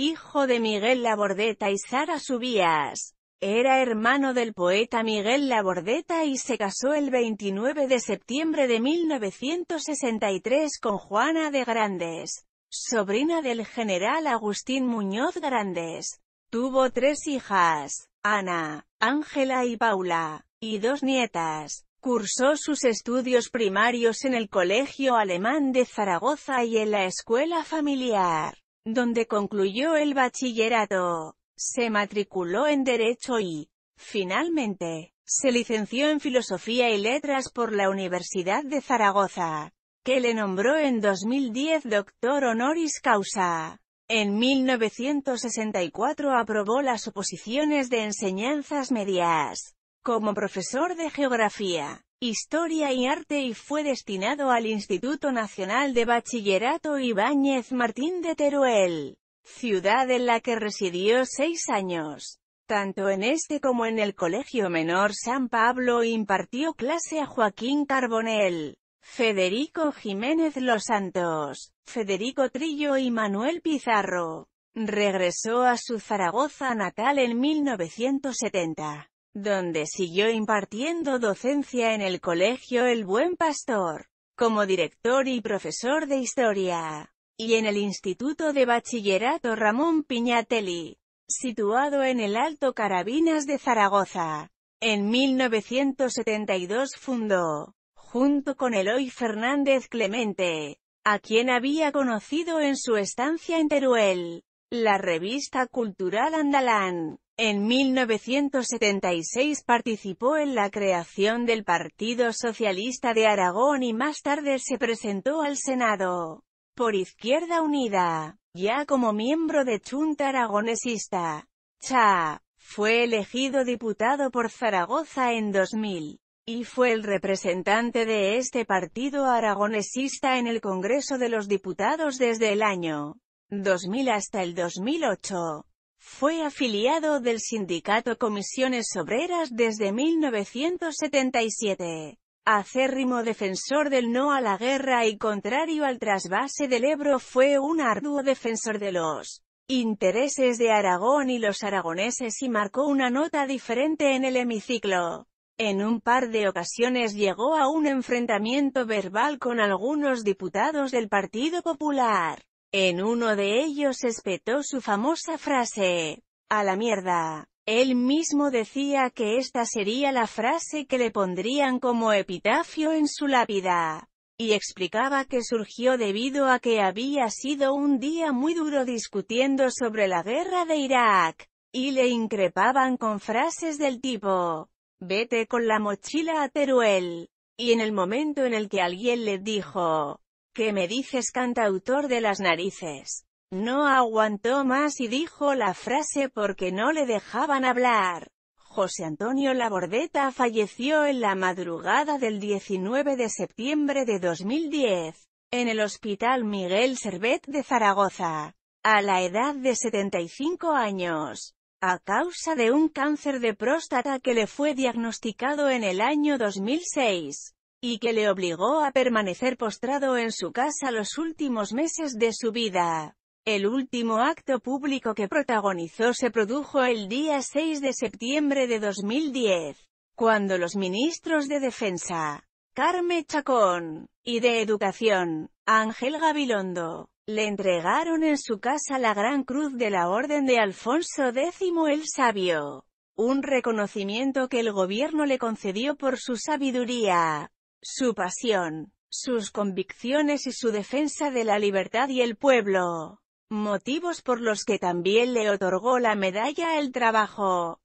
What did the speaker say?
hijo de Miguel Labordeta y Sara Subías. Era hermano del poeta Miguel Labordeta y se casó el 29 de septiembre de 1963 con Juana de Grandes, sobrina del general Agustín Muñoz Grandes. Tuvo tres hijas, Ana, Ángela y Paula, y dos nietas. Cursó sus estudios primarios en el Colegio Alemán de Zaragoza y en la Escuela Familiar donde concluyó el bachillerato. Se matriculó en Derecho y, finalmente, se licenció en Filosofía y Letras por la Universidad de Zaragoza, que le nombró en 2010 doctor honoris causa. En 1964 aprobó las oposiciones de enseñanzas medias, como profesor de geografía. Historia y Arte y fue destinado al Instituto Nacional de Bachillerato Ibáñez Martín de Teruel, ciudad en la que residió seis años. Tanto en este como en el Colegio Menor San Pablo impartió clase a Joaquín carbonel Federico Jiménez Los Santos, Federico Trillo y Manuel Pizarro. Regresó a su Zaragoza natal en 1970 donde siguió impartiendo docencia en el Colegio El Buen Pastor, como director y profesor de Historia, y en el Instituto de Bachillerato Ramón Piñatelli, situado en el Alto Carabinas de Zaragoza. En 1972 fundó, junto con Eloy Fernández Clemente, a quien había conocido en su estancia en Teruel, la revista cultural Andalán. En 1976 participó en la creación del Partido Socialista de Aragón y más tarde se presentó al Senado por Izquierda Unida, ya como miembro de Chunta Aragonesista. Cha fue elegido diputado por Zaragoza en 2000 y fue el representante de este partido aragonesista en el Congreso de los Diputados desde el año 2000 hasta el 2008. Fue afiliado del sindicato Comisiones Obreras desde 1977. Acérrimo defensor del no a la guerra y contrario al trasvase del Ebro fue un arduo defensor de los intereses de Aragón y los aragoneses y marcó una nota diferente en el hemiciclo. En un par de ocasiones llegó a un enfrentamiento verbal con algunos diputados del Partido Popular. En uno de ellos espetó su famosa frase, «A la mierda». Él mismo decía que esta sería la frase que le pondrían como epitafio en su lápida, y explicaba que surgió debido a que había sido un día muy duro discutiendo sobre la guerra de Irak, y le increpaban con frases del tipo, «Vete con la mochila a Teruel». Y en el momento en el que alguien le dijo, ¿Qué me dices cantautor de las narices? No aguantó más y dijo la frase porque no le dejaban hablar. José Antonio Labordeta falleció en la madrugada del 19 de septiembre de 2010, en el Hospital Miguel Servet de Zaragoza, a la edad de 75 años, a causa de un cáncer de próstata que le fue diagnosticado en el año 2006 y que le obligó a permanecer postrado en su casa los últimos meses de su vida. El último acto público que protagonizó se produjo el día 6 de septiembre de 2010, cuando los ministros de Defensa, Carmen Chacón, y de Educación, Ángel Gabilondo, le entregaron en su casa la Gran Cruz de la Orden de Alfonso X el Sabio, un reconocimiento que el gobierno le concedió por su sabiduría, su pasión, sus convicciones y su defensa de la libertad y el pueblo. Motivos por los que también le otorgó la medalla el trabajo.